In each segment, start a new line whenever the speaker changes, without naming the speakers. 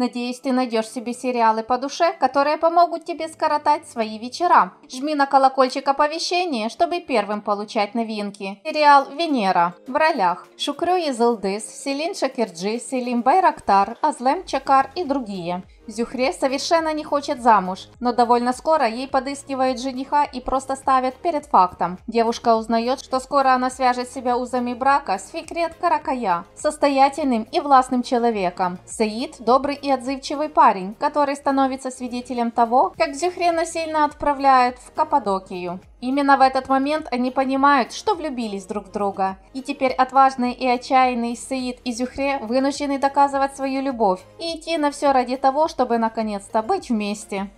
Надеюсь, ты найдешь себе сериалы по душе, которые помогут тебе скоротать свои вечера. Жми на колокольчик оповещения, чтобы первым получать новинки. Сериал «Венера» в ролях Шукрю Езылдыс, Селин Шакирджи, Селим Байрактар, Азлем Чакар и другие. Зюхре совершенно не хочет замуж, но довольно скоро ей подыскивает жениха и просто ставят перед фактом. Девушка узнает, что скоро она свяжет себя узами брака с Фикрет Каракая, состоятельным и властным человеком. Саид – добрый и отзывчивый парень, который становится свидетелем того, как Зюхре насильно отправляет в Каппадокию. Именно в этот момент они понимают, что влюбились друг в друга. И теперь отважный и отчаянный Саид и Зюхре вынуждены доказывать свою любовь и идти на все ради того, чтобы чтобы наконец-то быть вместе.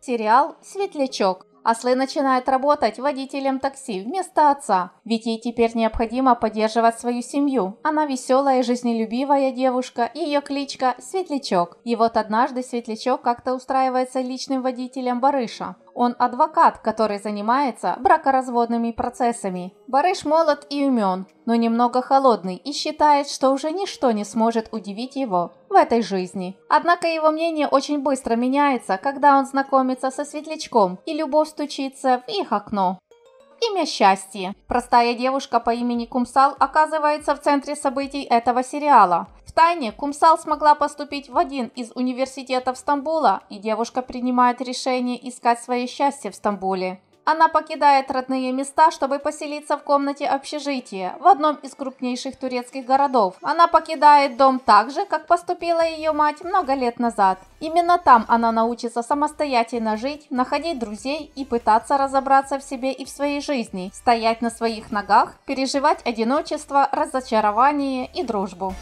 Сериал «Светлячок». Аслы начинает работать водителем такси вместо отца, ведь ей теперь необходимо поддерживать свою семью. Она веселая и жизнелюбивая девушка, ее кличка Светлячок. И вот однажды Светлячок как-то устраивается личным водителем Барыша. Он адвокат, который занимается бракоразводными процессами. Барыш молод и умен, но немного холодный и считает, что уже ничто не сможет удивить его в этой жизни. Однако его мнение очень быстро меняется, когда он знакомится со светлячком и любовь стучится в их окно. Имя счастье. Простая девушка по имени Кумсал оказывается в центре событий этого сериала – Тайне Кумсал смогла поступить в один из университетов Стамбула, и девушка принимает решение искать свое счастье в Стамбуле. Она покидает родные места, чтобы поселиться в комнате общежития в одном из крупнейших турецких городов. Она покидает дом так же, как поступила ее мать много лет назад. Именно там она научится самостоятельно жить, находить друзей и пытаться разобраться в себе и в своей жизни, стоять на своих ногах, переживать одиночество, разочарование и дружбу.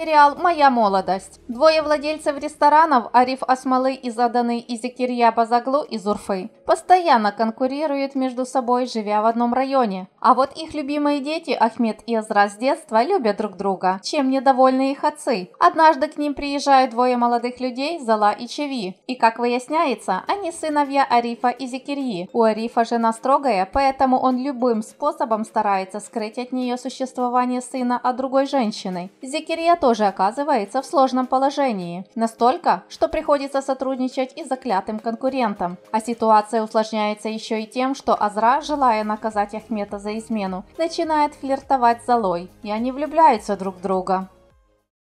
Сериал «Моя молодость». Двое владельцев ресторанов Ариф Асмалы и заданный Изикирья Базаглу из Урфы постоянно конкурируют между собой, живя в одном районе. А вот их любимые дети Ахмед и Азра с детства любят друг друга, чем недовольны их отцы. Однажды к ним приезжают двое молодых людей Зала и Чеви. И как выясняется, они сыновья Арифа и Зикирьи. У Арифа жена строгая, поэтому он любым способом старается скрыть от нее существование сына от другой женщины. Зикирья тоже тоже оказывается в сложном положении. Настолько, что приходится сотрудничать и заклятым конкурентам. А ситуация усложняется еще и тем, что Азра, желая наказать Ахмета за измену, начинает флиртовать с Залой, и они влюбляются друг в друга.